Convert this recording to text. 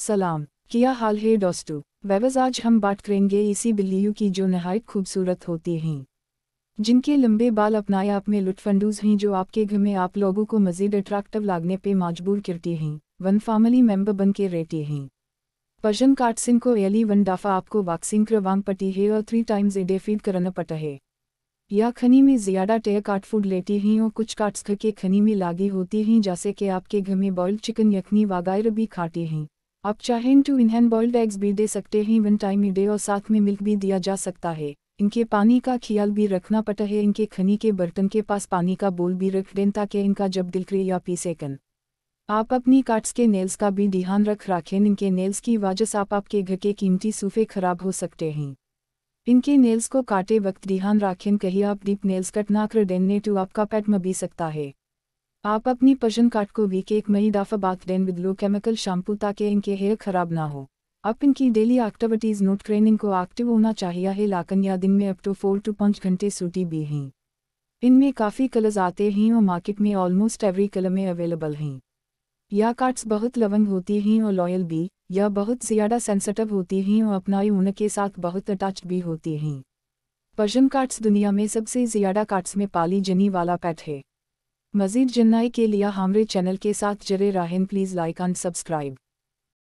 सलाम किया हाल है दोस्तों वेवज आज हम बात करेंगे ऐसी बिल्लियों की जो नहायत खूबसूरत होती हैं जिनके लंबे बाल अपनाए आप में लुत्फंडूज हैं जो आपके घर में आप लोगों को मजीद अट्रैक्टिव लागने पे मजबूर करती हैं वन फैमिली मेंबर बन के रहती हैं पर्जन कार्टसिन को एली वन डाफा आपको वैक्सीन करवांग पटी है और three times a day feed करना पटा है या खनी में ज़्यादा टेयर काट फूड लेती हैं और कुछ काट्स घर के खनी में लागी होती हैं जैसे कि आपके घर में बॉयल्ड चिकन यखनी वगैरह भी खाती हैं आप चाहें टू तो इन्हें बॉइल्ड एग्स भी दे सकते हैं वन टाइम डे और साथ में मिल्क भी दिया जा सकता है इनके पानी का ख्याल भी रखना पड़ता है इनके खनी के बर्तन के पास पानी का बोल भी रख दें ताकि इनका जब दिल करे या पी सेकन आप अपनी काट्स के नेल्स का भी ध्यान रख रखें इनके नेल्स की वजह से आप आपके घर के कीमती सूफे खराब हो सकते हैं इनके नेल्स को काटे वक्त ध्यान रखें कहीं आप डीप नेल्स कट ना कर देने टू तो आपका पेट मबी सकता है आप अपनी पर्जन काट को वीक एक मई दाफा bath then with low chemical shampoo ताकि इनके हेयर खराब ना हो आप इनकी डेली एक्टिविटीज़ नोट ट्रेनिंग को एक्टिव होना चाहिए है लाकन या दिन में अप टू फोर टू पाँच घंटे सूटी भी हैं इनमें काफ़ी कलर्स आते हैं और मार्केट में ऑलमोस्ट एवरी कलर में अवेलेबल हैं या कार्ड्स बहुत लवंग होती हैं और लॉयल भी या बहुत ज़्यादा सेंसिटिव होती हैं और अपनाई ऊन के साथ बहुत अटैच भी होती हैं पर्जन कार्ड्स दुनिया में सबसे ज़्यादा कार्ड्स में पाली जनी वाला पैट है मजीद जन्नाई के लिए हमारे चैनल के साथ जरे राहन प्लीज़ लाइक एंड सब्सक्राइब